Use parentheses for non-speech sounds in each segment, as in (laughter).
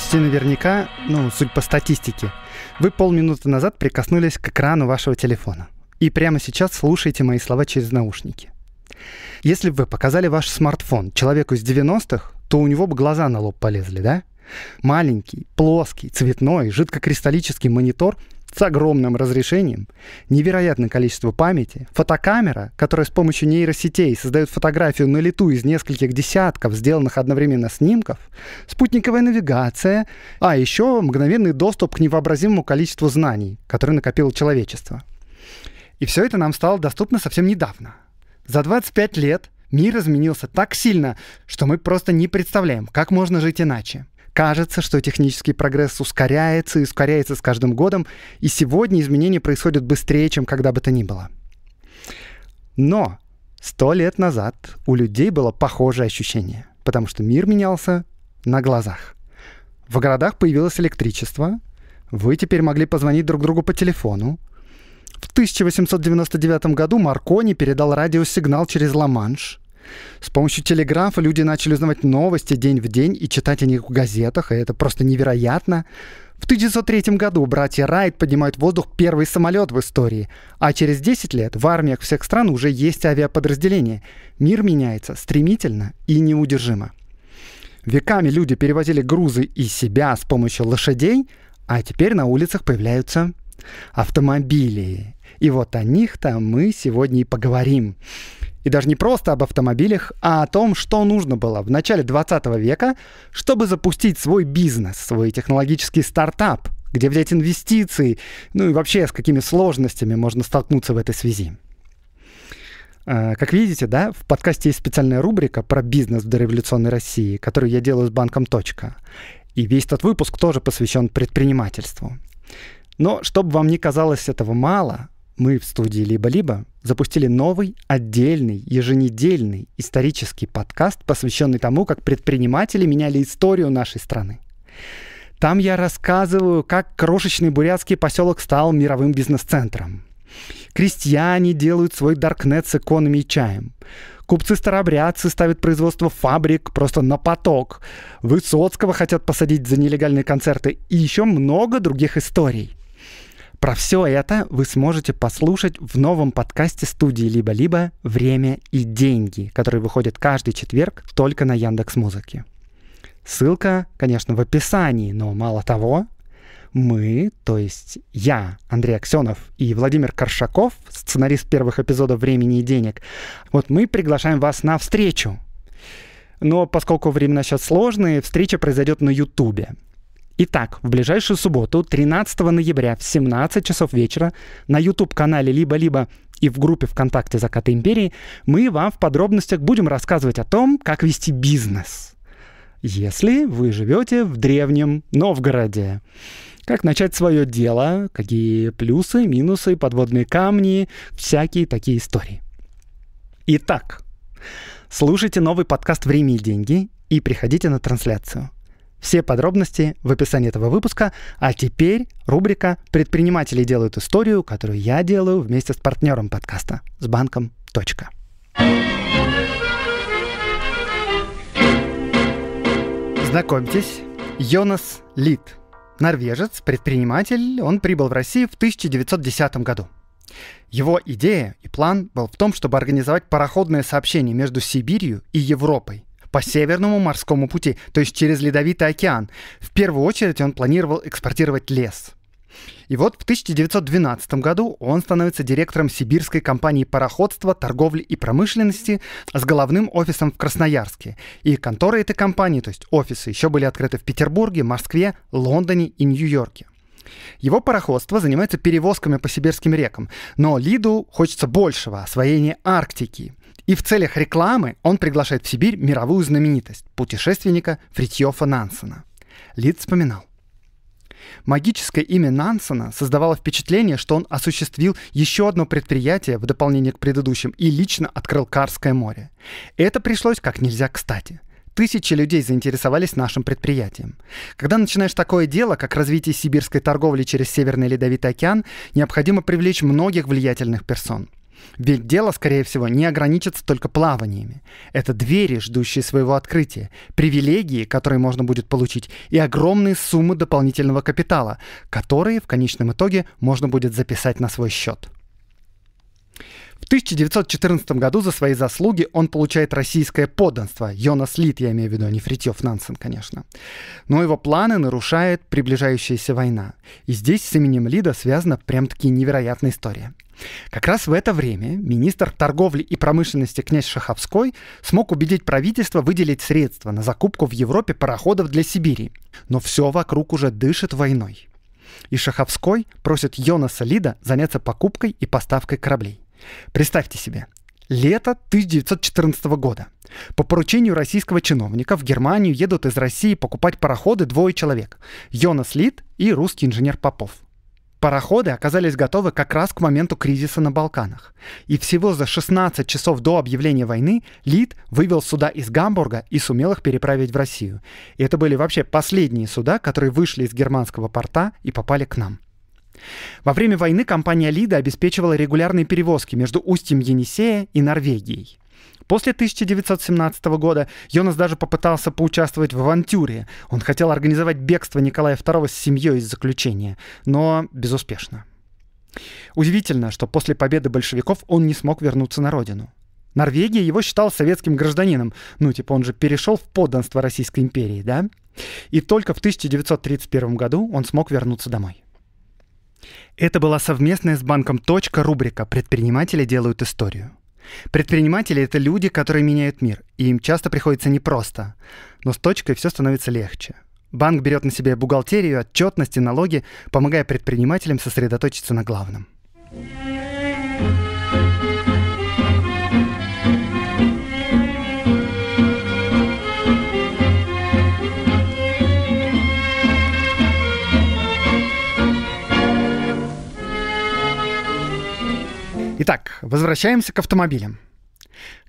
Почти наверняка, ну, суть по статистике, вы полминуты назад прикоснулись к экрану вашего телефона. И прямо сейчас слушаете мои слова через наушники. Если бы вы показали ваш смартфон человеку из 90-х, то у него бы глаза на лоб полезли, да? Маленький, плоский, цветной, жидкокристаллический монитор с огромным разрешением, невероятное количество памяти, фотокамера, которая с помощью нейросетей создает фотографию на лету из нескольких десятков сделанных одновременно снимков, спутниковая навигация, а еще мгновенный доступ к невообразимому количеству знаний, которые накопило человечество. И все это нам стало доступно совсем недавно. За 25 лет мир изменился так сильно, что мы просто не представляем, как можно жить иначе. Кажется, что технический прогресс ускоряется и ускоряется с каждым годом, и сегодня изменения происходят быстрее, чем когда бы то ни было. Но сто лет назад у людей было похожее ощущение, потому что мир менялся на глазах. В городах появилось электричество, вы теперь могли позвонить друг другу по телефону. В 1899 году Маркони передал радиосигнал через Ла-Манш – с помощью телеграфа люди начали узнавать новости день в день и читать о них в газетах, и это просто невероятно. В 1903 году братья Райт поднимают в воздух первый самолет в истории, а через 10 лет в армиях всех стран уже есть авиаподразделения. Мир меняется стремительно и неудержимо. Веками люди перевозили грузы и себя с помощью лошадей, а теперь на улицах появляются автомобили. И вот о них-то мы сегодня и поговорим. И даже не просто об автомобилях, а о том, что нужно было в начале 20 века, чтобы запустить свой бизнес, свой технологический стартап, где взять инвестиции, ну и вообще с какими сложностями можно столкнуться в этой связи. А, как видите, да, в подкасте есть специальная рубрика про бизнес в дореволюционной России, которую я делаю с банком «Точка». И весь этот выпуск тоже посвящен предпринимательству. Но чтобы вам не казалось этого мало, мы в студии «Либо-либо» запустили новый, отдельный, еженедельный исторический подкаст, посвященный тому, как предприниматели меняли историю нашей страны. Там я рассказываю, как крошечный бурятский поселок стал мировым бизнес-центром. Крестьяне делают свой даркнет с иконами и чаем. Купцы-старобрядцы ставят производство фабрик просто на поток. Высоцкого хотят посадить за нелегальные концерты. И еще много других историй. Про все это вы сможете послушать в новом подкасте студии «Либо-либо. Время и деньги», который выходит каждый четверг только на Яндекс Музыке. Ссылка, конечно, в описании, но мало того, мы, то есть я, Андрей Аксенов и Владимир Коршаков, сценарист первых эпизодов «Времени и денег», вот мы приглашаем вас на встречу. Но поскольку времена сейчас сложные, встреча произойдет на Ютубе. Итак, в ближайшую субботу, 13 ноября в 17 часов вечера на YouTube-канале «Либо-либо» и в группе ВКонтакте «Закаты империи» мы вам в подробностях будем рассказывать о том, как вести бизнес, если вы живете в древнем Новгороде. Как начать свое дело, какие плюсы, минусы, подводные камни, всякие такие истории. Итак, слушайте новый подкаст «Время и деньги» и приходите на трансляцию – все подробности в описании этого выпуска. А теперь рубрика «Предприниматели делают историю», которую я делаю вместе с партнером подкаста, с банком «Точка». Знакомьтесь, Йонас Лид, норвежец, предприниматель. Он прибыл в Россию в 1910 году. Его идея и план был в том, чтобы организовать пароходное сообщение между Сибирью и Европой – по Северному морскому пути, то есть через Ледовитый океан. В первую очередь он планировал экспортировать лес. И вот в 1912 году он становится директором сибирской компании пароходства, торговли и промышленности с головным офисом в Красноярске. И конторы этой компании, то есть офисы, еще были открыты в Петербурге, Москве, Лондоне и Нью-Йорке. Его пароходство занимается перевозками по сибирским рекам, но Лиду хочется большего – освоения Арктики. И в целях рекламы он приглашает в Сибирь мировую знаменитость – путешественника Фритьёфа Нансена. Лид вспоминал. Магическое имя Нансена создавало впечатление, что он осуществил еще одно предприятие в дополнение к предыдущим и лично открыл Карское море. Это пришлось как нельзя кстати. Тысячи людей заинтересовались нашим предприятием. Когда начинаешь такое дело, как развитие сибирской торговли через Северный Ледовитый океан, необходимо привлечь многих влиятельных персон – ведь дело, скорее всего, не ограничится только плаваниями. Это двери, ждущие своего открытия, привилегии, которые можно будет получить, и огромные суммы дополнительного капитала, которые в конечном итоге можно будет записать на свой счет. В 1914 году за свои заслуги он получает российское подданство. Йонас Лит, я имею в виду, а не Фритьев Нансен, конечно. Но его планы нарушает приближающаяся война. И здесь с именем Лида связана прям-таки невероятная история – как раз в это время министр торговли и промышленности князь Шаховской смог убедить правительство выделить средства на закупку в Европе пароходов для Сибири. Но все вокруг уже дышит войной. И Шаховской просит Йонаса Лида заняться покупкой и поставкой кораблей. Представьте себе, лето 1914 года. По поручению российского чиновника в Германию едут из России покупать пароходы двое человек – Йонас Лид и русский инженер Попов – Пароходы оказались готовы как раз к моменту кризиса на Балканах. И всего за 16 часов до объявления войны Лид вывел суда из Гамбурга и сумел их переправить в Россию. И это были вообще последние суда, которые вышли из германского порта и попали к нам. Во время войны компания Лида обеспечивала регулярные перевозки между устьем Енисея и Норвегией. После 1917 года Йонас даже попытался поучаствовать в авантюре. Он хотел организовать бегство Николая II с семьей из заключения, но безуспешно. Удивительно, что после победы большевиков он не смог вернуться на родину. Норвегия его считала советским гражданином. Ну, типа он же перешел в подданство Российской империи, да? И только в 1931 году он смог вернуться домой. Это была совместная с банком «Точка» рубрика «Предприниматели делают историю». Предприниматели — это люди, которые меняют мир, и им часто приходится непросто. Но с точкой все становится легче. Банк берет на себя бухгалтерию, отчетность и налоги, помогая предпринимателям сосредоточиться на главном. Итак, возвращаемся к автомобилям.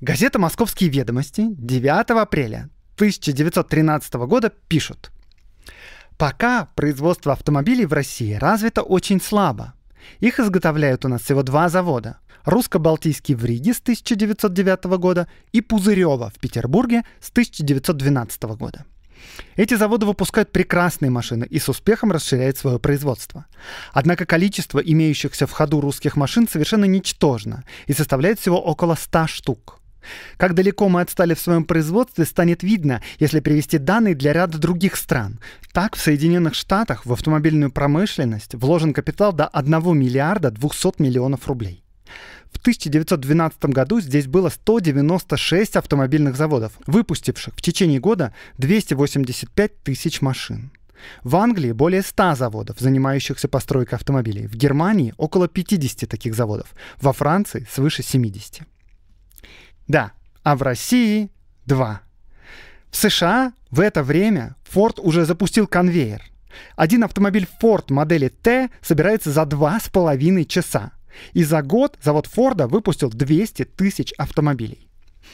Газета «Московские ведомости» 9 апреля 1913 года пишут. Пока производство автомобилей в России развито очень слабо. Их изготовляют у нас всего два завода. Русско-Балтийский в Риге с 1909 года и Пузырева в Петербурге с 1912 года. Эти заводы выпускают прекрасные машины и с успехом расширяют свое производство. Однако количество имеющихся в ходу русских машин совершенно ничтожно и составляет всего около 100 штук. Как далеко мы отстали в своем производстве, станет видно, если привести данные для ряда других стран. Так, в Соединенных Штатах в автомобильную промышленность вложен капитал до 1 миллиарда 200 миллионов рублей. В 1912 году здесь было 196 автомобильных заводов, выпустивших в течение года 285 тысяч машин. В Англии более 100 заводов, занимающихся постройкой автомобилей. В Германии около 50 таких заводов. Во Франции свыше 70. Да, а в России 2. В США в это время Ford уже запустил конвейер. Один автомобиль Ford модели T собирается за 2,5 часа. И за год завод Форда выпустил 200 тысяч автомобилей.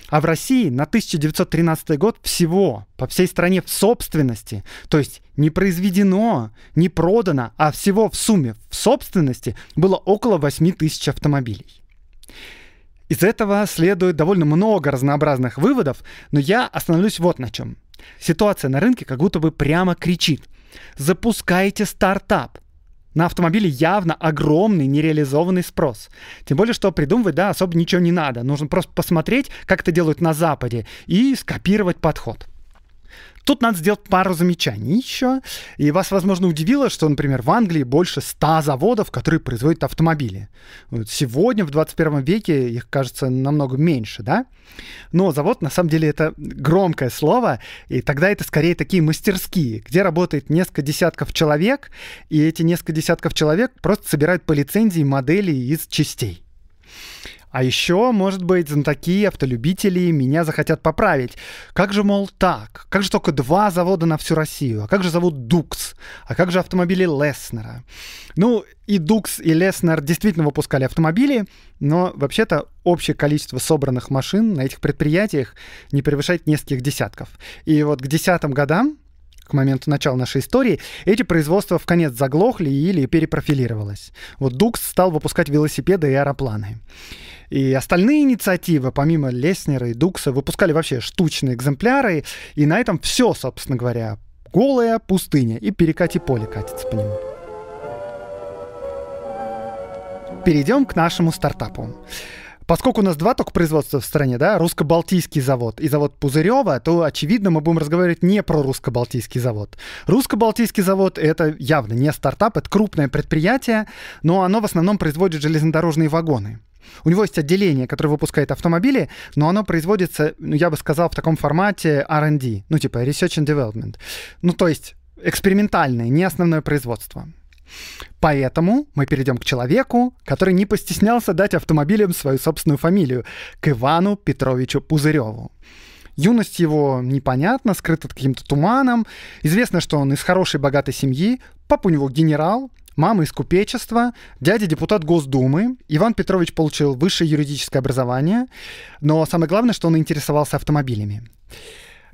А в России на 1913 год всего по всей стране в собственности, то есть не произведено, не продано, а всего в сумме в собственности было около 8 тысяч автомобилей. Из этого следует довольно много разнообразных выводов, но я остановлюсь вот на чем. Ситуация на рынке как будто бы прямо кричит. Запускайте стартап, на автомобили явно огромный нереализованный спрос. Тем более, что придумывать, да, особо ничего не надо. Нужно просто посмотреть, как это делают на Западе, и скопировать подход. Тут надо сделать пару замечаний еще. И вас, возможно, удивило, что, например, в Англии больше 100 заводов, которые производят автомобили. Вот сегодня, в 21 веке, их, кажется, намного меньше, да? Но завод, на самом деле, это громкое слово, и тогда это скорее такие мастерские, где работает несколько десятков человек, и эти несколько десятков человек просто собирают по лицензии модели из частей. А еще, может быть, знатоки, автолюбители меня захотят поправить. Как же, мол, так? Как же только два завода на всю Россию? А как же зовут Дукс? А как же автомобили Леснера? Ну, и Дукс, и Леснер действительно выпускали автомобили, но вообще-то общее количество собранных машин на этих предприятиях не превышает нескольких десятков. И вот к десятым годам к моменту начала нашей истории, эти производства в конец заглохли или перепрофилировалось. Вот Дукс стал выпускать велосипеды и аэропланы. И остальные инициативы, помимо Леснера и Дукса, выпускали вообще штучные экземпляры, и на этом все, собственно говоря. Голая пустыня и перекати поле катится по нему. Перейдем к нашему стартапу. Поскольку у нас два только производства в стране, да, русско-балтийский завод и завод Пузырева, то, очевидно, мы будем разговаривать не про русско-балтийский завод. Русско-балтийский завод — это явно не стартап, это крупное предприятие, но оно в основном производит железнодорожные вагоны. У него есть отделение, которое выпускает автомобили, но оно производится, ну, я бы сказал, в таком формате R&D, ну, типа Research and Development. Ну, то есть экспериментальное, не основное производство. Поэтому мы перейдем к человеку, который не постеснялся дать автомобилям свою собственную фамилию, к Ивану Петровичу Пузыреву. Юность его непонятна, скрыта каким-то туманом. Известно, что он из хорошей богатой семьи, пап у него генерал, мама из купечества, дядя депутат Госдумы. Иван Петрович получил высшее юридическое образование, но самое главное, что он интересовался автомобилями.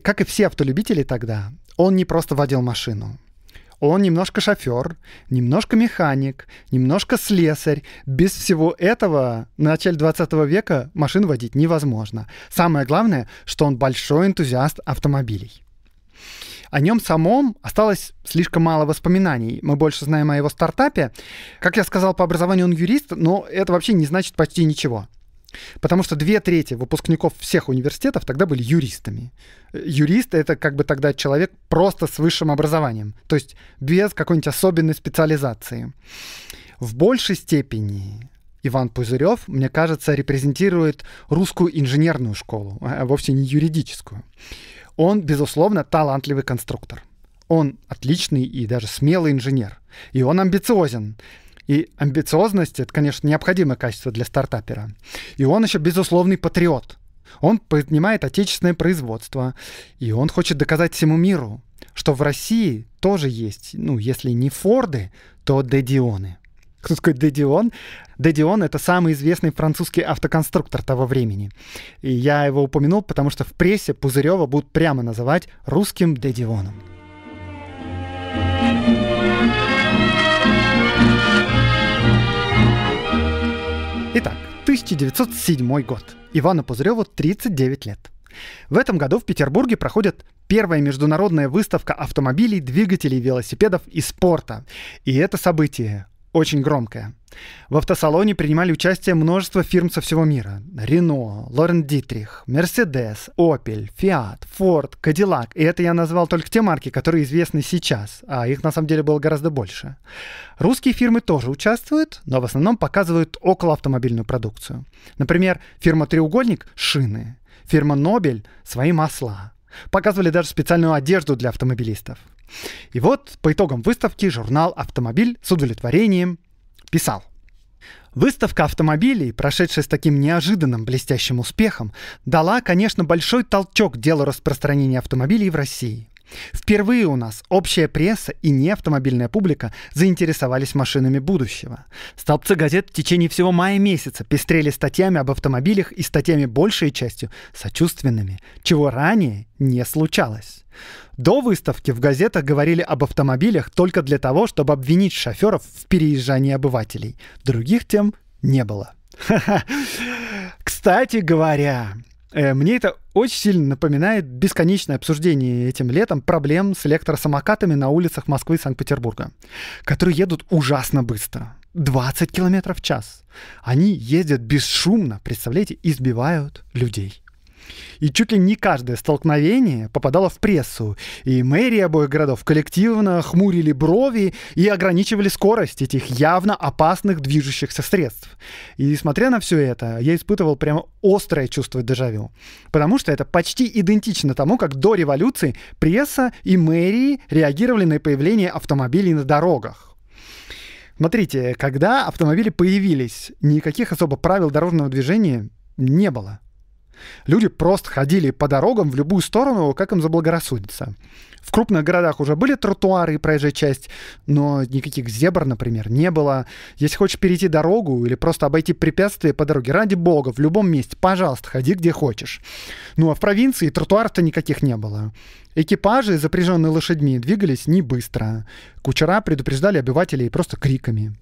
Как и все автолюбители тогда, он не просто водил машину. Он немножко шофер, немножко механик, немножко слесарь. Без всего этого на начале 20 века машин водить невозможно. Самое главное, что он большой энтузиаст автомобилей. О нем самом осталось слишком мало воспоминаний. Мы больше знаем о его стартапе. Как я сказал, по образованию он юрист, но это вообще не значит почти ничего. Потому что две трети выпускников всех университетов тогда были юристами. Юрист — это как бы тогда человек просто с высшим образованием, то есть без какой-нибудь особенной специализации. В большей степени Иван Пузырев, мне кажется, репрезентирует русскую инженерную школу, а, а вовсе не юридическую. Он, безусловно, талантливый конструктор. Он отличный и даже смелый инженер. И он амбициозен. И амбициозность — это, конечно, необходимое качество для стартапера. И он еще безусловный патриот. Он поднимает отечественное производство, и он хочет доказать всему миру, что в России тоже есть, ну, если не Форды, то Дедионы. Кто такой Дедион? Дедион — это самый известный французский автоконструктор того времени. И я его упомянул, потому что в прессе Пузырева будут прямо называть русским Дедионом. 1907 год. Ивану Пузыреву 39 лет. В этом году в Петербурге проходит первая международная выставка автомобилей, двигателей, велосипедов и спорта. И это событие очень громкая. В автосалоне принимали участие множество фирм со всего мира. Рено, Лорен Дитрих, Мерседес, Opel, Fiat, Ford, Cadillac. И это я назвал только те марки, которые известны сейчас, а их на самом деле было гораздо больше. Русские фирмы тоже участвуют, но в основном показывают около автомобильную продукцию. Например, фирма «Треугольник» — шины, фирма «Нобель» — свои масла, Показывали даже специальную одежду для автомобилистов. И вот по итогам выставки журнал «Автомобиль» с удовлетворением писал. Выставка автомобилей, прошедшая с таким неожиданным блестящим успехом, дала, конечно, большой толчок делу распространения автомобилей в России. Впервые у нас общая пресса и неавтомобильная публика заинтересовались машинами будущего. Столбцы газет в течение всего мая месяца пестрели статьями об автомобилях и статьями большей частью сочувственными, чего ранее не случалось. До выставки в газетах говорили об автомобилях только для того, чтобы обвинить шоферов в переезжании обывателей. Других тем не было. (laughs) Кстати говоря, Э, мне это очень сильно напоминает бесконечное обсуждение этим летом проблем с электросамокатами на улицах Москвы и Санкт-Петербурга, которые едут ужасно быстро. 20 км в час. Они ездят бесшумно, представляете, избивают людей. И чуть ли не каждое столкновение попадало в прессу. И мэрии обоих городов коллективно хмурили брови и ограничивали скорость этих явно опасных движущихся средств. И несмотря на все это, я испытывал прямо острое чувство дежавю. Потому что это почти идентично тому, как до революции пресса и мэрии реагировали на появление автомобилей на дорогах. Смотрите, когда автомобили появились, никаких особо правил дорожного движения не было. Люди просто ходили по дорогам в любую сторону, как им заблагорассудится. В крупных городах уже были тротуары и проезжая часть, но никаких зебр, например, не было. Если хочешь перейти дорогу или просто обойти препятствие по дороге, ради бога, в любом месте, пожалуйста, ходи где хочешь. Ну а в провинции тротуаров то никаких не было. Экипажи, запряженные лошадьми, двигались не быстро. Кучера предупреждали обивателей просто криками.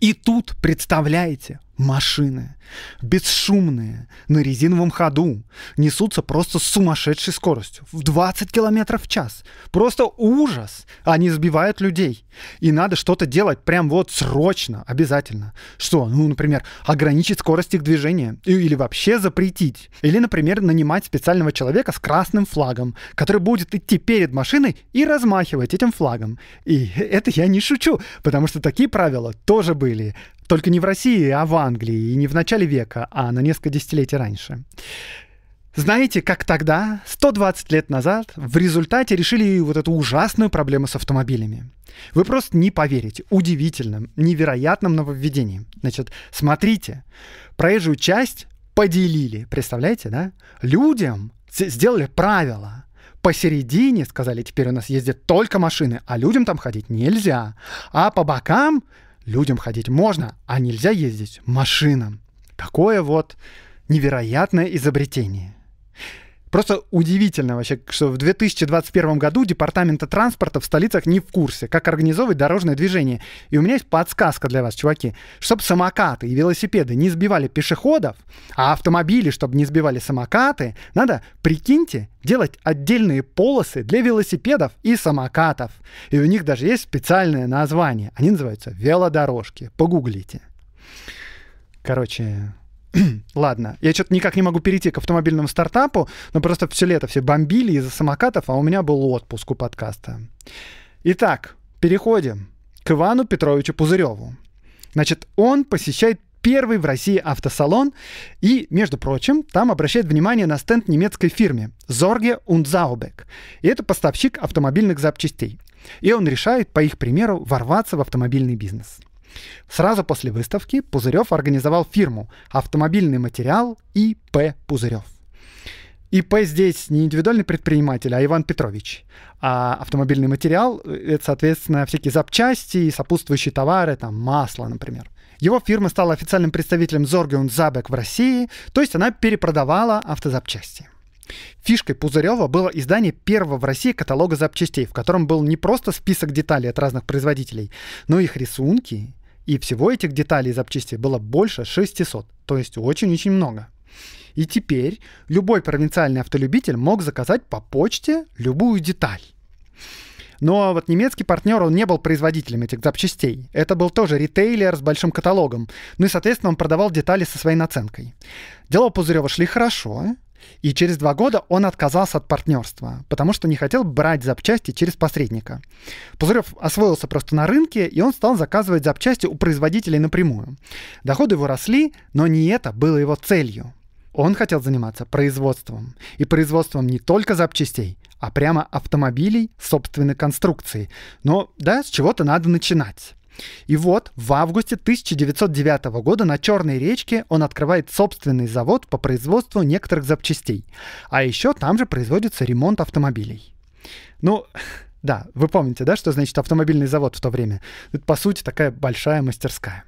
И тут, представляете, Машины, бесшумные, на резиновом ходу, несутся просто с сумасшедшей скоростью, в 20 километров в час. Просто ужас! Они сбивают людей. И надо что-то делать прям вот срочно, обязательно. Что, ну, например, ограничить скорость их движения или вообще запретить. Или, например, нанимать специального человека с красным флагом, который будет идти перед машиной и размахивать этим флагом. И это я не шучу, потому что такие правила тоже были только не в России, а в Англии, и не в начале века, а на несколько десятилетий раньше. Знаете, как тогда, 120 лет назад, в результате решили вот эту ужасную проблему с автомобилями. Вы просто не поверите удивительным, невероятным нововведением. Значит, смотрите, проезжую часть поделили, представляете, да? Людям сделали правила – посередине, сказали, теперь у нас ездят только машины, а людям там ходить нельзя. А по бокам людям ходить можно, а нельзя ездить машинам. Такое вот невероятное изобретение. Просто удивительно вообще, что в 2021 году Департамента транспорта в столицах не в курсе, как организовывать дорожное движение. И у меня есть подсказка для вас, чуваки. Чтобы самокаты и велосипеды не сбивали пешеходов, а автомобили, чтобы не сбивали самокаты, надо, прикиньте, делать отдельные полосы для велосипедов и самокатов. И у них даже есть специальное название. Они называются велодорожки. Погуглите. Короче, (clears throat) Ладно, я что-то никак не могу перейти к автомобильному стартапу, но просто все лето все бомбили из-за самокатов, а у меня был отпуск у подкаста. Итак, переходим к Ивану Петровичу Пузыреву. Значит, он посещает первый в России автосалон и, между прочим, там обращает внимание на стенд немецкой фирме Зорге und Заубек. И это поставщик автомобильных запчастей. И он решает, по их примеру, ворваться в автомобильный бизнес. Сразу после выставки Пузырев организовал фирму «Автомобильный материал И.П. Пузырев». ИП здесь не индивидуальный предприниматель, а Иван Петрович. А автомобильный материал э, — это, соответственно, всякие запчасти и сопутствующие товары, там, масло, например. Его фирма стала официальным представителем Зоргион Забек в России, то есть она перепродавала автозапчасти. Фишкой Пузырева было издание первого в России каталога запчастей, в котором был не просто список деталей от разных производителей, но и их рисунки, и всего этих деталей и запчастей было больше 600, то есть очень-очень много. И теперь любой провинциальный автолюбитель мог заказать по почте любую деталь. Но вот немецкий партнер, он не был производителем этих запчастей. Это был тоже ритейлер с большим каталогом. Ну и, соответственно, он продавал детали со своей наценкой. Дела у Пузырева шли хорошо, и через два года он отказался от партнерства, потому что не хотел брать запчасти через посредника. Пузырев освоился просто на рынке, и он стал заказывать запчасти у производителей напрямую. Доходы его росли, но не это было его целью. Он хотел заниматься производством. И производством не только запчастей, а прямо автомобилей собственной конструкции. Но да, с чего-то надо начинать. И вот в августе 1909 года на Черной речке он открывает собственный завод по производству некоторых запчастей. А еще там же производится ремонт автомобилей. Ну, (laughs) да, вы помните, да, что значит автомобильный завод в то время? Это, по сути, такая большая мастерская.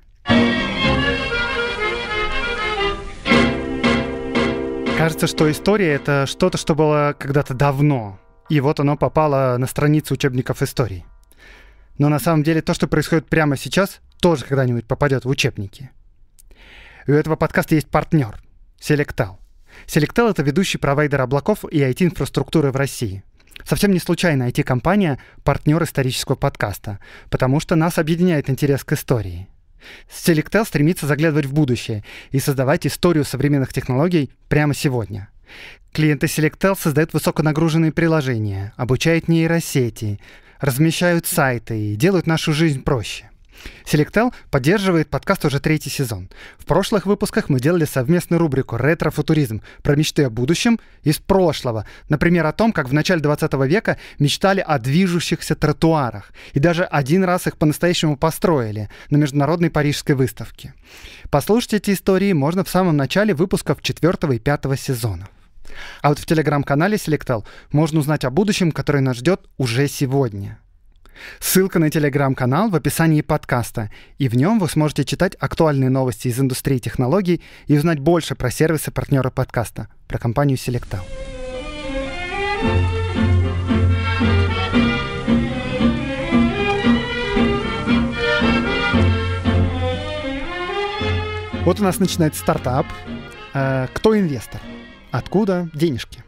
Кажется, что история — это что-то, что было когда-то давно, и вот оно попало на страницы учебников истории. Но на самом деле то, что происходит прямо сейчас, тоже когда-нибудь попадет в учебники. И у этого подкаста есть партнер — Selectal. Selectal — это ведущий провайдер облаков и IT-инфраструктуры в России. Совсем не случайно IT-компания — партнер исторического подкаста, потому что нас объединяет интерес к истории. Selectel стремится заглядывать в будущее и создавать историю современных технологий прямо сегодня. Клиенты Selectel создают высоконагруженные приложения, обучают нейросети, размещают сайты и делают нашу жизнь проще. Selectel поддерживает подкаст уже третий сезон. В прошлых выпусках мы делали совместную рубрику «Ретрофутуризм» про мечты о будущем из прошлого. Например, о том, как в начале 20 века мечтали о движущихся тротуарах. И даже один раз их по-настоящему построили на Международной Парижской выставке. Послушать эти истории можно в самом начале выпусков четвертого и пятого сезонов. А вот в телеграм-канале Selectal можно узнать о будущем, которое нас ждет уже сегодня. Ссылка на телеграм-канал в описании подкаста, и в нем вы сможете читать актуальные новости из индустрии технологий и узнать больше про сервисы партнера подкаста, про компанию Selectal. Вот у нас начинает стартап. Э, кто инвестор? Откуда денежки?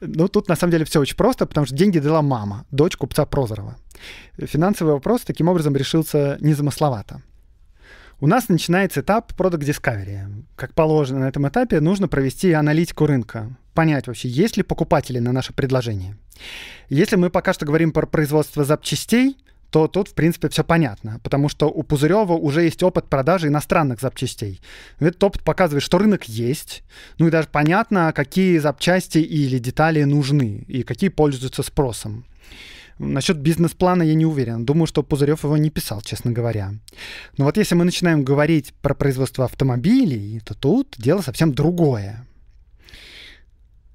Ну, тут на самом деле все очень просто, потому что деньги дала мама, дочь купца Прозорова. Финансовый вопрос таким образом решился незамысловато. У нас начинается этап Product Discovery. Как положено на этом этапе, нужно провести аналитику рынка, понять вообще, есть ли покупатели на наше предложение. Если мы пока что говорим про производство запчастей, то тут, в принципе, все понятно, потому что у Пузырева уже есть опыт продажи иностранных запчастей. Этот опыт показывает, что рынок есть, ну и даже понятно, какие запчасти или детали нужны и какие пользуются спросом. Насчет бизнес-плана я не уверен. Думаю, что Пузырев его не писал, честно говоря. Но вот если мы начинаем говорить про производство автомобилей, то тут дело совсем другое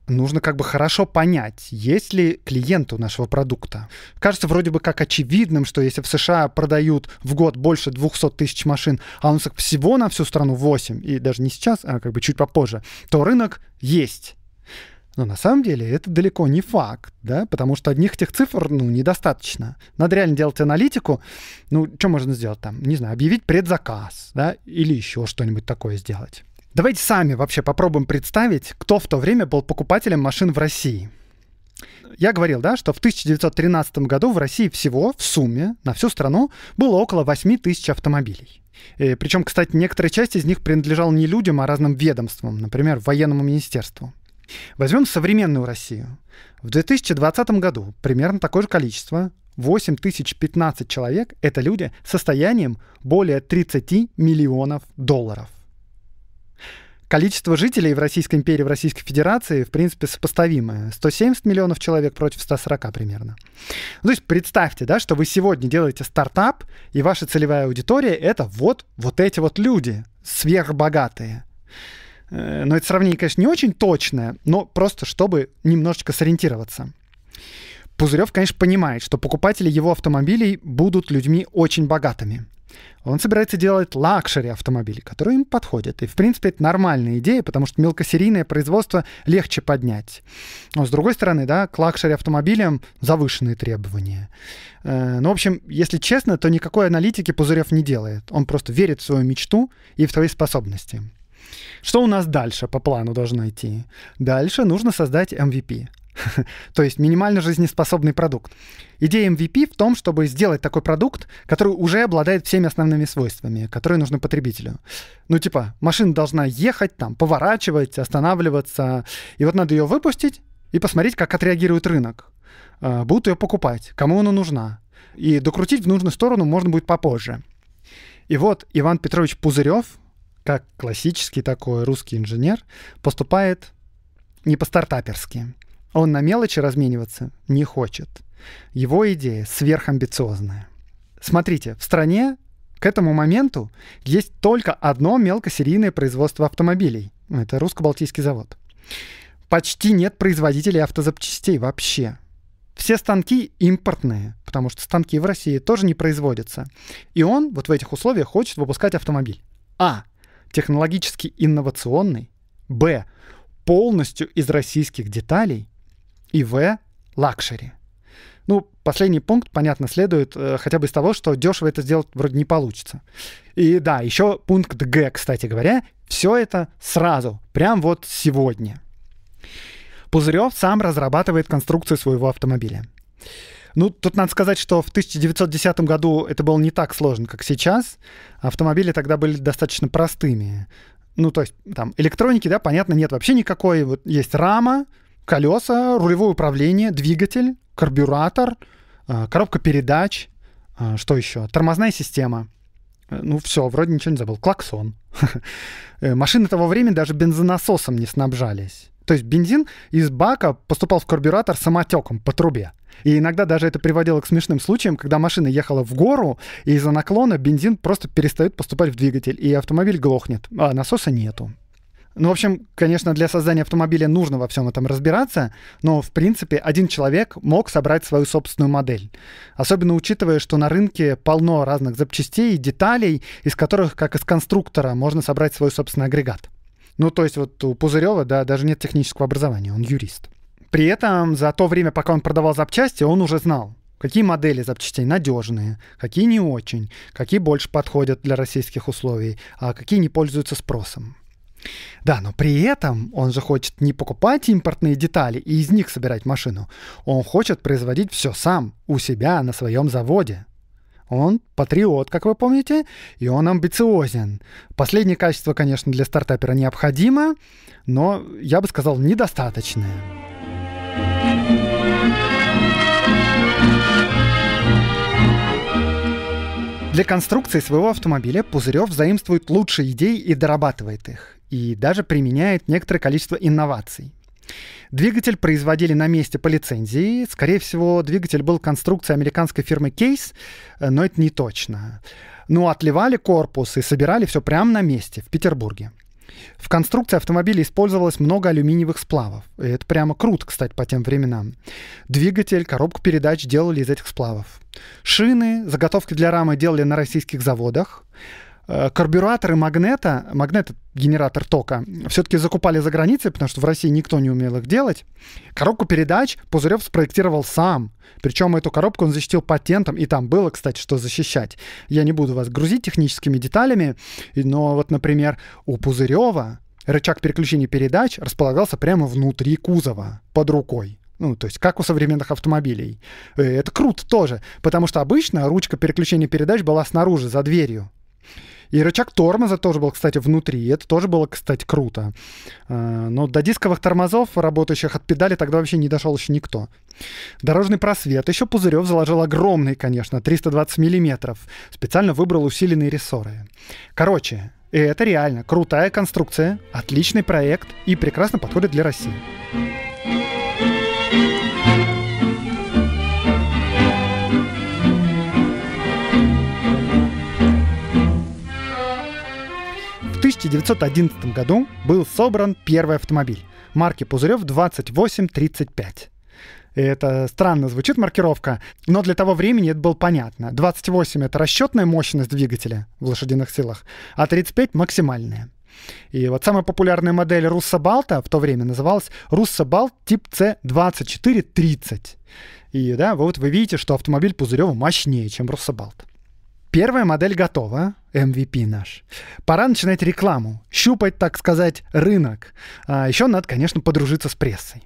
нужно как бы хорошо понять, есть ли клиент у нашего продукта. Кажется вроде бы как очевидным, что если в США продают в год больше 200 тысяч машин, а у нас всего на всю страну 8, и даже не сейчас, а как бы чуть попозже, то рынок есть. Но на самом деле это далеко не факт, да, потому что одних этих цифр, ну, недостаточно. Надо реально делать аналитику. Ну, что можно сделать там? Не знаю, объявить предзаказ, да, или еще что-нибудь такое сделать. Давайте сами вообще попробуем представить, кто в то время был покупателем машин в России. Я говорил, да, что в 1913 году в России всего в сумме на всю страну было около 8 тысяч автомобилей. И, э, причем, кстати, некоторая часть из них принадлежала не людям, а разным ведомствам, например, военному министерству. Возьмем современную Россию. В 2020 году примерно такое же количество, 8015 человек, это люди с состоянием более 30 миллионов долларов – количество жителей в Российской империи, в Российской Федерации, в принципе, сопоставимое. 170 миллионов человек против 140 примерно. Ну, то есть представьте, да, что вы сегодня делаете стартап, и ваша целевая аудитория — это вот, вот эти вот люди, сверхбогатые. Э, но это сравнение, конечно, не очень точное, но просто чтобы немножечко сориентироваться. Пузырев, конечно, понимает, что покупатели его автомобилей будут людьми очень богатыми — он собирается делать лакшери автомобили, которые им подходят. И, в принципе, это нормальная идея, потому что мелкосерийное производство легче поднять. Но, с другой стороны, да, к лакшери автомобилям завышенные требования. Э, ну, в общем, если честно, то никакой аналитики Пузырев не делает. Он просто верит в свою мечту и в свои способности. Что у нас дальше по плану должно идти? Дальше нужно создать MVP (laughs) То есть минимально жизнеспособный продукт. Идея MVP в том, чтобы сделать такой продукт, который уже обладает всеми основными свойствами, которые нужны потребителю. Ну, типа, машина должна ехать, там, поворачивать, останавливаться. И вот надо ее выпустить и посмотреть, как отреагирует рынок. А, будут ее покупать, кому она нужна. И докрутить в нужную сторону можно будет попозже. И вот Иван Петрович Пузырев, как классический такой русский инженер, поступает не по-стартаперски. А он на мелочи размениваться не хочет. Его идея сверхамбициозная. Смотрите, в стране к этому моменту есть только одно мелкосерийное производство автомобилей. Это русско-балтийский завод. Почти нет производителей автозапчастей вообще. Все станки импортные, потому что станки в России тоже не производятся. И он вот в этих условиях хочет выпускать автомобиль. А. Технологически инновационный. Б. Полностью из российских деталей. И В – лакшери. Ну, последний пункт, понятно, следует э, хотя бы из того, что дешево это сделать вроде не получится. И да, еще пункт Г, кстати говоря, все это сразу, прям вот сегодня. Пузырев сам разрабатывает конструкцию своего автомобиля. Ну, тут надо сказать, что в 1910 году это было не так сложно, как сейчас. Автомобили тогда были достаточно простыми. Ну, то есть там электроники, да, понятно, нет вообще никакой. Вот есть рама, колеса, рулевое управление, двигатель, карбюратор, э, коробка передач, э, что еще? Тормозная система. Э, ну все, вроде ничего не забыл. Клаксон. (laughs) Машины того времени даже бензонасосом не снабжались. То есть бензин из бака поступал в карбюратор самотеком по трубе. И иногда даже это приводило к смешным случаям, когда машина ехала в гору, и из-за наклона бензин просто перестает поступать в двигатель, и автомобиль глохнет, а насоса нету. Ну, в общем, конечно, для создания автомобиля нужно во всем этом разбираться, но, в принципе, один человек мог собрать свою собственную модель. Особенно учитывая, что на рынке полно разных запчастей и деталей, из которых, как из конструктора, можно собрать свой собственный агрегат. Ну, то есть вот у Пузырева, да, даже нет технического образования, он юрист. При этом за то время, пока он продавал запчасти, он уже знал, какие модели запчастей надежные, какие не очень, какие больше подходят для российских условий, а какие не пользуются спросом. Да, но при этом он же хочет не покупать импортные детали и из них собирать машину. Он хочет производить все сам, у себя, на своем заводе. Он патриот, как вы помните, и он амбициозен. Последнее качество, конечно, для стартапера необходимо, но, я бы сказал, недостаточное. Для конструкции своего автомобиля Пузырев заимствует лучшие идеи и дорабатывает их и даже применяет некоторое количество инноваций. Двигатель производили на месте по лицензии. Скорее всего, двигатель был конструкцией американской фирмы Кейс, э, но это не точно. Ну, отливали корпус и собирали все прямо на месте, в Петербурге. В конструкции автомобиля использовалось много алюминиевых сплавов. И это прямо круто, кстати, по тем временам. Двигатель, коробку передач делали из этих сплавов. Шины, заготовки для рамы делали на российских заводах. Э, карбюраторы магнета, магнет — генератор тока, все-таки закупали за границей, потому что в России никто не умел их делать. Коробку передач Пузырев спроектировал сам. Причем эту коробку он защитил патентом, и там было, кстати, что защищать. Я не буду вас грузить техническими деталями, но вот, например, у Пузырева рычаг переключения передач располагался прямо внутри кузова, под рукой. Ну, то есть как у современных автомобилей. Э, это круто тоже, потому что обычно ручка переключения передач была снаружи, за дверью. И рычаг тормоза тоже был, кстати, внутри. и Это тоже было, кстати, круто. А, но до дисковых тормозов, работающих от педали, тогда вообще не дошел еще никто. Дорожный просвет. Еще Пузырев заложил огромный, конечно, 320 миллиметров. Специально выбрал усиленные рессоры. Короче, и это реально крутая конструкция, отличный проект и прекрасно подходит для России. 1911 году был собран первый автомобиль марки Пузырев 2835. Это странно звучит маркировка, но для того времени это было понятно. 28 — это расчетная мощность двигателя в лошадиных силах, а 35 — максимальная. И вот самая популярная модель Русса Балта в то время называлась Русса Балт тип С2430. И да, вот вы видите, что автомобиль пузырев мощнее, чем Русса Балт. Первая модель готова, MVP наш. Пора начинать рекламу, щупать, так сказать, рынок. А еще надо, конечно, подружиться с прессой.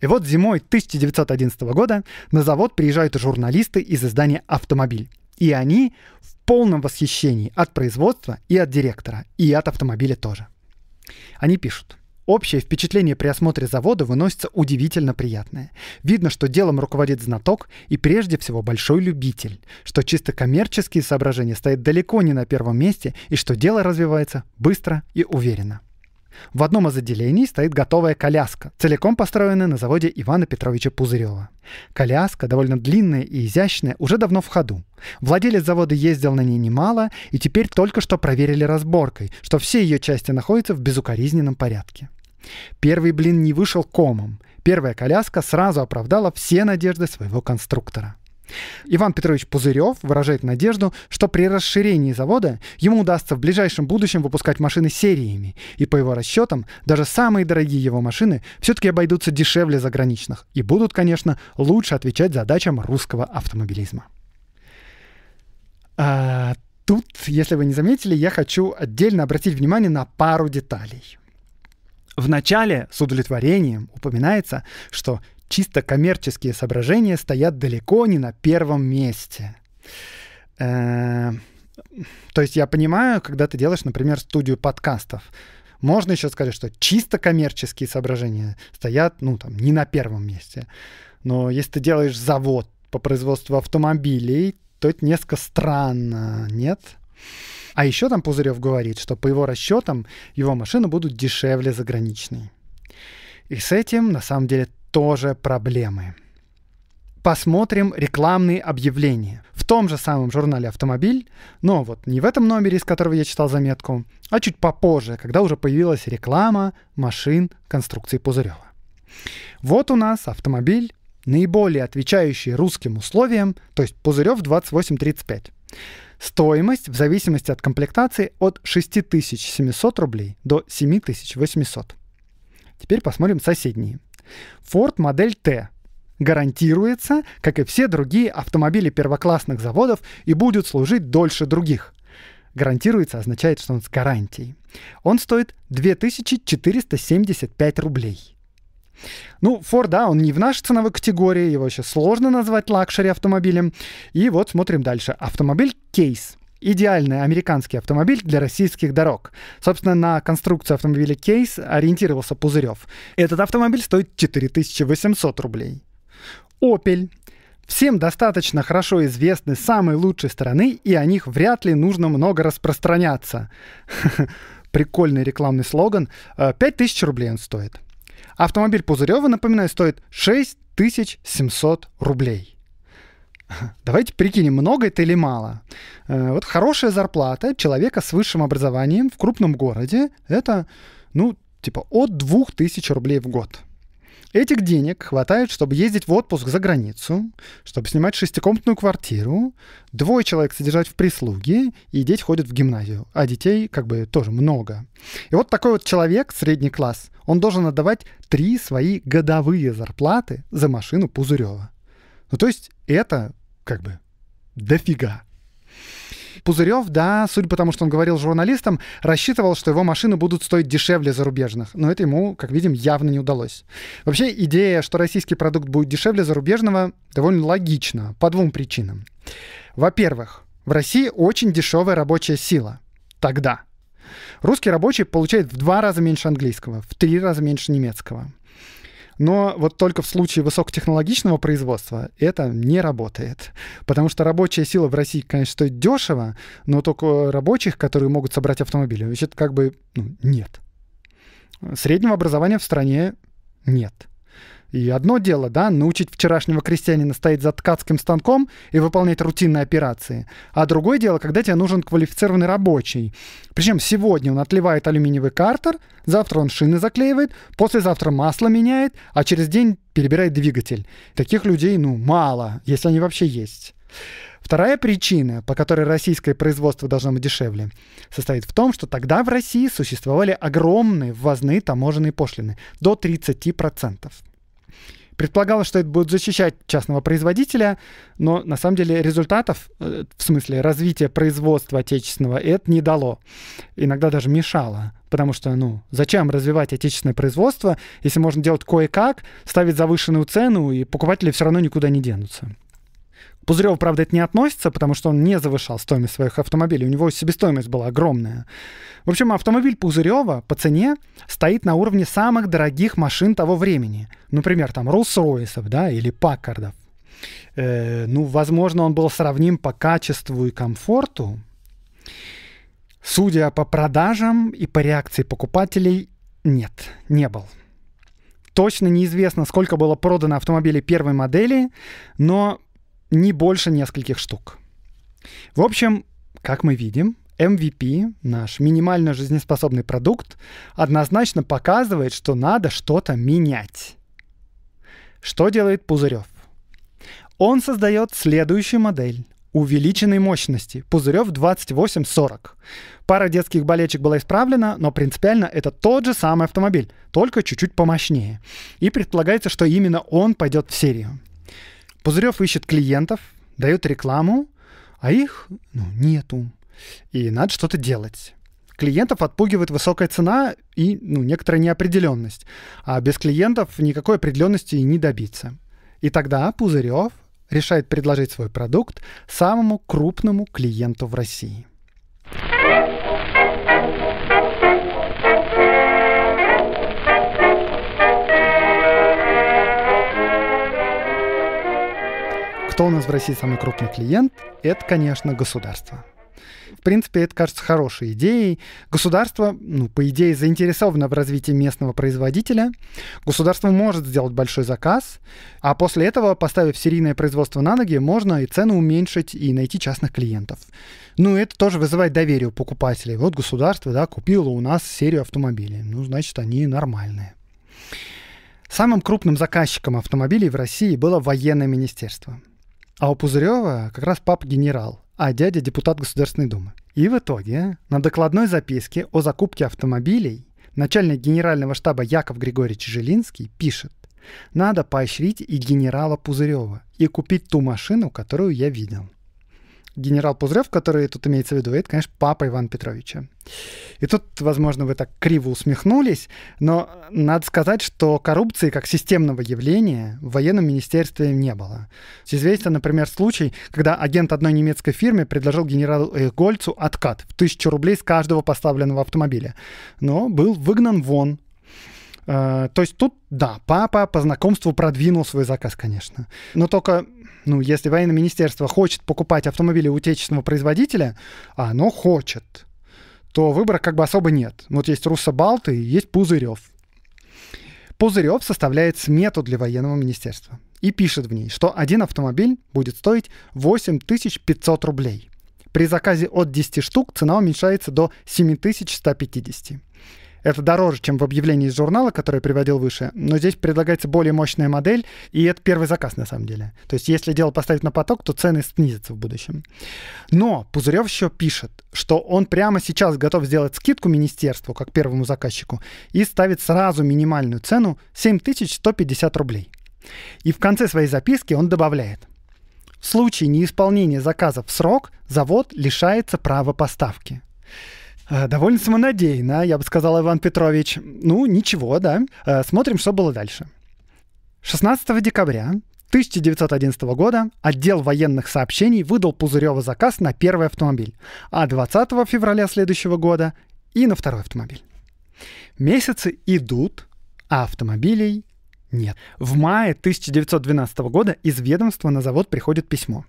И вот зимой 1911 года на завод приезжают журналисты из издания «Автомобиль». И они в полном восхищении от производства и от директора, и от автомобиля тоже. Они пишут – Общее впечатление при осмотре завода выносится удивительно приятное. Видно, что делом руководит знаток и прежде всего большой любитель, что чисто коммерческие соображения стоят далеко не на первом месте и что дело развивается быстро и уверенно. В одном из отделений стоит готовая коляска, целиком построенная на заводе Ивана Петровича Пузырева. Коляска, довольно длинная и изящная, уже давно в ходу. Владелец завода ездил на ней немало, и теперь только что проверили разборкой, что все ее части находятся в безукоризненном порядке. Первый блин не вышел комом. Первая коляска сразу оправдала все надежды своего конструктора. Иван Петрович Пузырев выражает надежду, что при расширении завода ему удастся в ближайшем будущем выпускать машины сериями, и по его расчетам даже самые дорогие его машины все-таки обойдутся дешевле заграничных и будут, конечно, лучше отвечать задачам русского автомобилизма. А, тут, если вы не заметили, я хочу отдельно обратить внимание на пару деталей. В начале с удовлетворением упоминается, что чисто коммерческие соображения стоят далеко не на первом месте. Э, то есть я понимаю, когда ты делаешь, например, студию подкастов, можно еще сказать, что чисто коммерческие соображения стоят, ну, там, не на первом месте. Но если ты делаешь завод по производству автомобилей, то это несколько странно, нет? А еще там Пузырев говорит, что по его расчетам его машины будут дешевле заграничной. И с этим на самом деле тоже проблемы. Посмотрим рекламные объявления. В том же самом журнале «Автомобиль», но вот не в этом номере, из которого я читал заметку, а чуть попозже, когда уже появилась реклама машин конструкции Пузырева. Вот у нас автомобиль, наиболее отвечающий русским условиям, то есть Пузырев 2835. Стоимость в зависимости от комплектации от 6700 рублей до 7800. Теперь посмотрим соседние – Ford модель Т гарантируется, как и все другие автомобили первоклассных заводов, и будет служить дольше других. Гарантируется означает, что он с гарантией. Он стоит 2475 рублей. Ну, Ford, да, он не в нашей ценовой категории, его еще сложно назвать лакшери автомобилем. И вот смотрим дальше. Автомобиль кейс идеальный американский автомобиль для российских дорог. Собственно, на конструкцию автомобиля Кейс ориентировался Пузырев. Этот автомобиль стоит 4800 рублей. Opel Всем достаточно хорошо известны самые лучшие стороны, и о них вряд ли нужно много распространяться. (laughs) Прикольный рекламный слоган. 5000 э, рублей он стоит. Автомобиль Пузырева, напоминаю, стоит 6700 рублей. Давайте прикинем, много это или мало. Э, вот хорошая зарплата человека с высшим образованием в крупном городе — это, ну, типа от 2000 рублей в год. Этих денег хватает, чтобы ездить в отпуск за границу, чтобы снимать шестикомнатную квартиру, двое человек содержать в прислуге, и дети ходят в гимназию, а детей как бы тоже много. И вот такой вот человек, средний класс, он должен отдавать три свои годовые зарплаты за машину Пузырева. Ну то есть это как бы дофига. Пузырев, да, судя по тому, что он говорил журналистам, рассчитывал, что его машины будут стоить дешевле зарубежных. Но это ему, как видим, явно не удалось. Вообще, идея, что российский продукт будет дешевле зарубежного, довольно логична по двум причинам. Во-первых, в России очень дешевая рабочая сила. Тогда. Русский рабочий получает в два раза меньше английского, в три раза меньше немецкого. Но вот только в случае высокотехнологичного производства это не работает. Потому что рабочая сила в России, конечно, стоит дешево, но только рабочих, которые могут собрать автомобили, значит, как бы ну, нет. Среднего образования в стране нет. И одно дело, да, научить вчерашнего крестьянина стоять за ткацким станком и выполнять рутинные операции. А другое дело, когда тебе нужен квалифицированный рабочий. Причем сегодня он отливает алюминиевый картер, завтра он шины заклеивает, послезавтра масло меняет, а через день перебирает двигатель. Таких людей, ну, мало, если они вообще есть. Вторая причина, по которой российское производство должно быть дешевле, состоит в том, что тогда в России существовали огромные ввозные таможенные пошлины – до 30%. Предполагалось, что это будет защищать частного производителя, но на самом деле результатов, э, в смысле развития производства отечественного, это не дало. Иногда даже мешало. Потому что, ну, зачем развивать отечественное производство, если можно делать кое-как, ставить завышенную цену, и покупатели все равно никуда не денутся. Пузырев, правда, это не относится, потому что он не завышал стоимость своих автомобилей. У него себестоимость была огромная. В общем, автомобиль Пузырева по цене стоит на уровне самых дорогих машин того времени. Например, там Роллс-Ройсов, да, или Паккардов. Э, ну, возможно, он был сравним по качеству и комфорту. Судя по продажам и по реакции покупателей, нет, не был. Точно неизвестно, сколько было продано автомобилей первой модели, но не больше нескольких штук. В общем, как мы видим, MVP, наш минимально жизнеспособный продукт, однозначно показывает, что надо что-то менять. Что делает Пузырев? Он создает следующую модель увеличенной мощности. Пузырев 2840. Пара детских болельщик была исправлена, но принципиально это тот же самый автомобиль, только чуть-чуть помощнее. И предполагается, что именно он пойдет в серию. Пузырев ищет клиентов, дает рекламу, а их ну, нету. И надо что-то делать. Клиентов отпугивает высокая цена и ну, некоторая неопределенность. А без клиентов никакой определенности и не добиться. И тогда Пузырев решает предложить свой продукт самому крупному клиенту в России. Кто у нас в России самый крупный клиент? Это, конечно, государство. В принципе, это кажется хорошей идеей. Государство, ну, по идее, заинтересовано в развитии местного производителя. Государство может сделать большой заказ, а после этого, поставив серийное производство на ноги, можно и цену уменьшить и найти частных клиентов. Ну, это тоже вызывает доверие у покупателей. Вот государство, да, купило у нас серию автомобилей. Ну, значит, они нормальные. Самым крупным заказчиком автомобилей в России было военное министерство – а у Пузырева как раз папа генерал, а дядя депутат Государственной Думы. И в итоге на докладной записке о закупке автомобилей начальник генерального штаба Яков Григорьевич Жилинский пишет, надо поощрить и генерала Пузырева и купить ту машину, которую я видел генерал Пузырев, который тут имеется в виду, это, конечно, папа Ивана Петровича. И тут, возможно, вы так криво усмехнулись, но надо сказать, что коррупции как системного явления в военном министерстве не было. Известен, например, случай, когда агент одной немецкой фирмы предложил генералу э, Гольцу откат в тысячу рублей с каждого поставленного автомобиля, но был выгнан вон, э, то есть тут, да, папа по знакомству продвинул свой заказ, конечно. Но только ну, если военное министерство хочет покупать автомобили у отечественного производителя, а оно хочет, то выбора как бы особо нет. Ну, вот есть Руссобалты, есть Пузырев. Пузырев составляет смету для военного министерства и пишет в ней, что один автомобиль будет стоить 8500 рублей. При заказе от 10 штук цена уменьшается до 7150. Это дороже, чем в объявлении из журнала, которое я приводил выше, но здесь предлагается более мощная модель, и это первый заказ на самом деле. То есть если дело поставить на поток, то цены снизятся в будущем. Но Пузырев еще пишет, что он прямо сейчас готов сделать скидку министерству, как первому заказчику, и ставит сразу минимальную цену 7150 рублей. И в конце своей записки он добавляет. В случае неисполнения заказа в срок завод лишается права поставки. Э, довольно самонадеянно, я бы сказал, Иван Петрович. Ну, ничего, да. Э, смотрим, что было дальше. 16 декабря 1911 года отдел военных сообщений выдал Пузырева заказ на первый автомобиль, а 20 февраля следующего года и на второй автомобиль. Месяцы идут, а автомобилей нет. В мае 1912 года из ведомства на завод приходит письмо.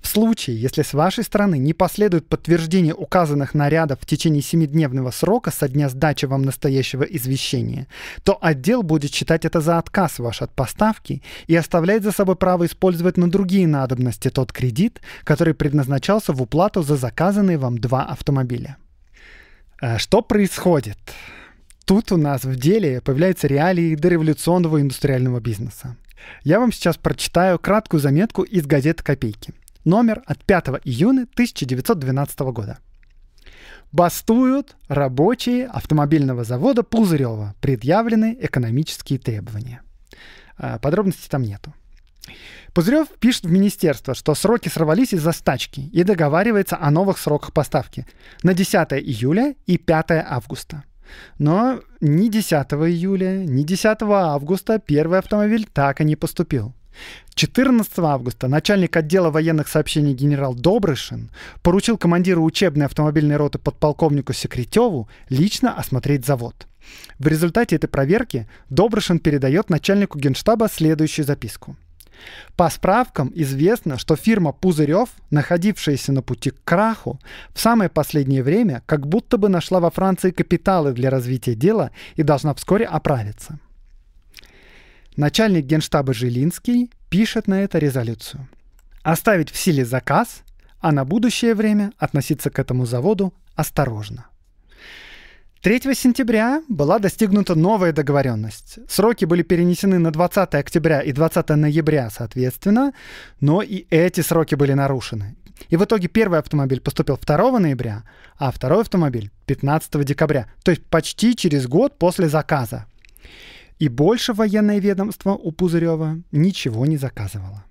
В случае, если с вашей стороны не последует подтверждение указанных нарядов в течение семидневного срока со дня сдачи вам настоящего извещения, то отдел будет считать это за отказ ваш от поставки и оставляет за собой право использовать на другие надобности тот кредит, который предназначался в уплату за заказанные вам два автомобиля. Э, что происходит? Тут у нас в деле появляются реалии дореволюционного индустриального бизнеса. Я вам сейчас прочитаю краткую заметку из газеты «Копейки» номер от 5 июня 1912 года. Бастуют рабочие автомобильного завода Пузырева. Предъявлены экономические требования. А, подробностей там нету. Пузырев пишет в министерство, что сроки сорвались из-за стачки и договаривается о новых сроках поставки на 10 июля и 5 августа. Но ни 10 июля, ни 10 августа первый автомобиль так и не поступил. 14 августа начальник отдела военных сообщений генерал Добрышин поручил командиру учебной автомобильной роты подполковнику Секретеву лично осмотреть завод. В результате этой проверки Добрышин передает начальнику генштаба следующую записку. По справкам известно, что фирма Пузырев, находившаяся на пути к краху, в самое последнее время как будто бы нашла во Франции капиталы для развития дела и должна вскоре оправиться – Начальник генштаба Жилинский пишет на это резолюцию. Оставить в силе заказ, а на будущее время относиться к этому заводу осторожно. 3 сентября была достигнута новая договоренность. Сроки были перенесены на 20 октября и 20 ноября, соответственно, но и эти сроки были нарушены. И в итоге первый автомобиль поступил 2 ноября, а второй автомобиль 15 декабря, то есть почти через год после заказа. И больше военное ведомство у Пузырева ничего не заказывало.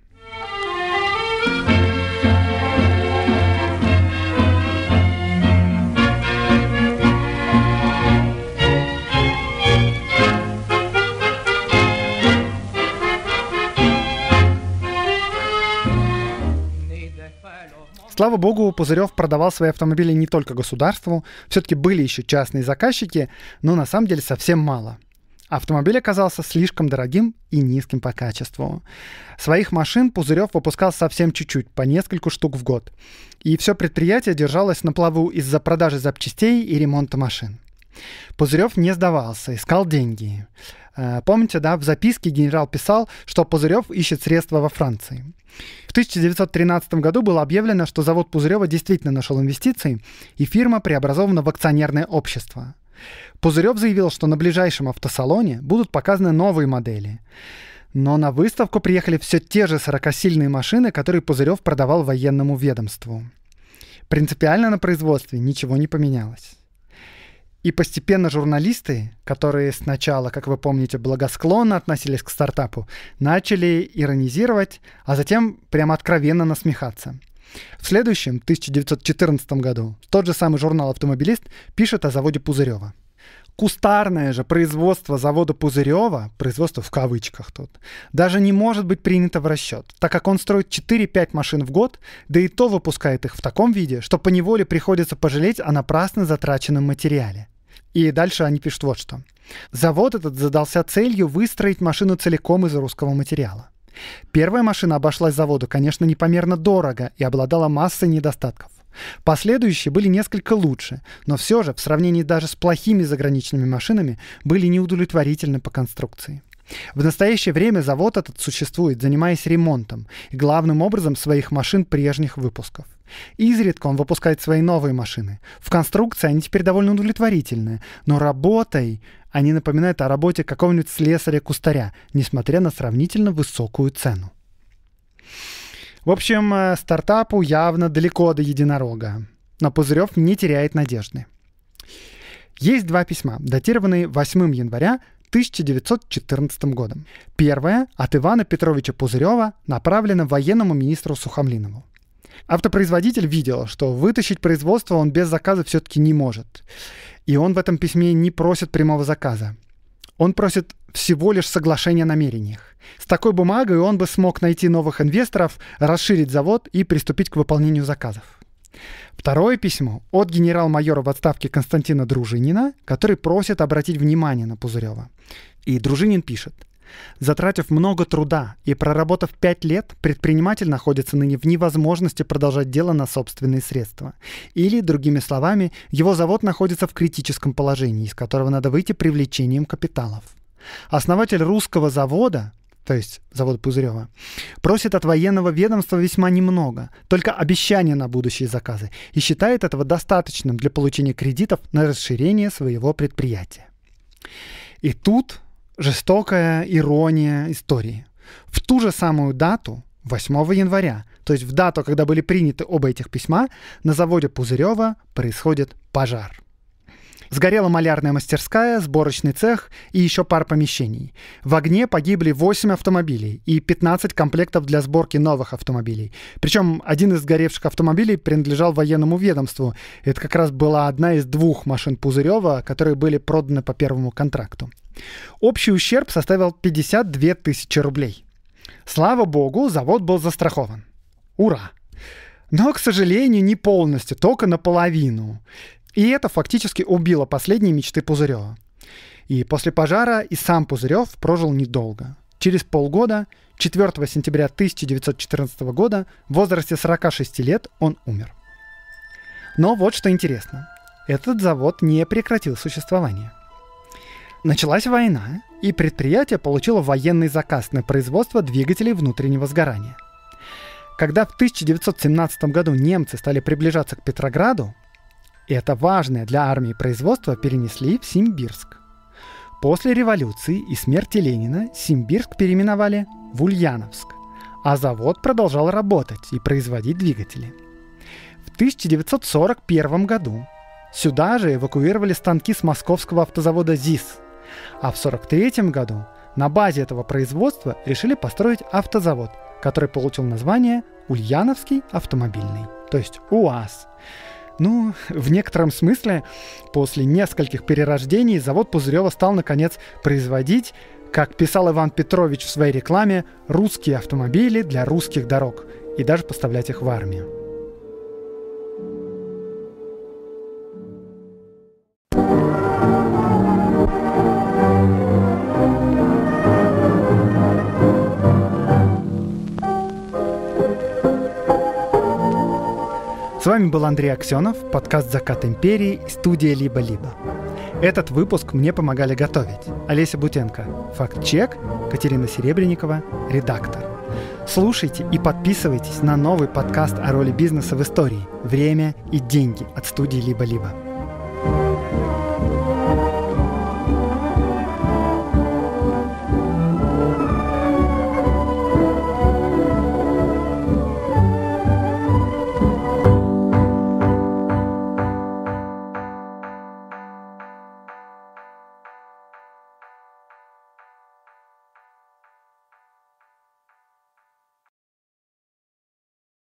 Слава богу, Пузырев продавал свои автомобили не только государству, все-таки были еще частные заказчики, но на самом деле совсем мало – Автомобиль оказался слишком дорогим и низким по качеству. Своих машин Пузырев выпускал совсем чуть-чуть, по нескольку штук в год. И все предприятие держалось на плаву из-за продажи запчастей и ремонта машин. Пузырев не сдавался, искал деньги. Э, помните, да, в записке генерал писал, что Пузырев ищет средства во Франции. В 1913 году было объявлено, что завод Пузырева действительно нашел инвестиции, и фирма преобразована в акционерное общество – Пузырев заявил, что на ближайшем автосалоне будут показаны новые модели. Но на выставку приехали все те же 40-сильные машины, которые Пузырев продавал военному ведомству. Принципиально на производстве ничего не поменялось. И постепенно журналисты, которые сначала, как вы помните, благосклонно относились к стартапу, начали иронизировать, а затем прямо откровенно насмехаться – в следующем, 1914 году, тот же самый журнал «Автомобилист» пишет о заводе Пузырева. Кустарное же производство завода Пузырева, производство в кавычках тут, даже не может быть принято в расчет, так как он строит 4-5 машин в год, да и то выпускает их в таком виде, что по неволе приходится пожалеть о напрасно затраченном материале. И дальше они пишут вот что. Завод этот задался целью выстроить машину целиком из русского материала. Первая машина обошлась заводу, конечно, непомерно дорого и обладала массой недостатков. Последующие были несколько лучше, но все же, в сравнении даже с плохими заграничными машинами, были неудовлетворительны по конструкции. В настоящее время завод этот существует, занимаясь ремонтом и главным образом своих машин прежних выпусков. Изредка он выпускает свои новые машины. В конструкции они теперь довольно удовлетворительные, но работой они напоминают о работе какого-нибудь слесаря-кустаря, несмотря на сравнительно высокую цену. В общем, э, стартапу явно далеко до единорога, но Пузырев не теряет надежды. Есть два письма, датированные 8 января 1914 годом. Первое от Ивана Петровича Пузырева направлено военному министру Сухомлинову. Автопроизводитель видел, что вытащить производство он без заказа все-таки не может. И он в этом письме не просит прямого заказа. Он просит всего лишь соглашения о намерениях. С такой бумагой он бы смог найти новых инвесторов, расширить завод и приступить к выполнению заказов. Второе письмо от генерал-майора в отставке Константина Дружинина, который просит обратить внимание на Пузырева. И Дружинин пишет. Затратив много труда и проработав пять лет, предприниматель находится ныне в невозможности продолжать дело на собственные средства. Или, другими словами, его завод находится в критическом положении, из которого надо выйти привлечением капиталов. Основатель русского завода то есть завод Пузырева, просит от военного ведомства весьма немного, только обещания на будущие заказы, и считает этого достаточным для получения кредитов на расширение своего предприятия. И тут жестокая ирония истории. В ту же самую дату, 8 января, то есть в дату, когда были приняты оба этих письма, на заводе Пузырева происходит пожар. Сгорела малярная мастерская, сборочный цех и еще пар помещений. В огне погибли 8 автомобилей и 15 комплектов для сборки новых автомобилей. Причем один из сгоревших автомобилей принадлежал военному ведомству. Это как раз была одна из двух машин Пузырева, которые были проданы по первому контракту. Общий ущерб составил 52 тысячи рублей. Слава богу, завод был застрахован. Ура! Но, к сожалению, не полностью, только наполовину. И это фактически убило последние мечты Пузырева. И после пожара и сам Пузырев прожил недолго. Через полгода, 4 сентября 1914 года, в возрасте 46 лет он умер. Но вот что интересно. Этот завод не прекратил существование. Началась война, и предприятие получило военный заказ на производство двигателей внутреннего сгорания. Когда в 1917 году немцы стали приближаться к Петрограду, и это важное для армии производство перенесли в Симбирск. После революции и смерти Ленина Симбирск переименовали в Ульяновск, а завод продолжал работать и производить двигатели. В 1941 году сюда же эвакуировали станки с московского автозавода ЗИС, а в 1943 году на базе этого производства решили построить автозавод, который получил название Ульяновский автомобильный, то есть УАЗ. Ну, в некотором смысле, после нескольких перерождений завод Пузырева стал, наконец, производить, как писал Иван Петрович в своей рекламе, русские автомобили для русских дорог и даже поставлять их в армию. С вами был Андрей Аксенов, подкаст «Закат империи» студия «Либо-либо». Этот выпуск мне помогали готовить Олеся Бутенко, факт-чек, Катерина Серебренникова, редактор. Слушайте и подписывайтесь на новый подкаст о роли бизнеса в истории «Время и деньги» от студии «Либо-либо».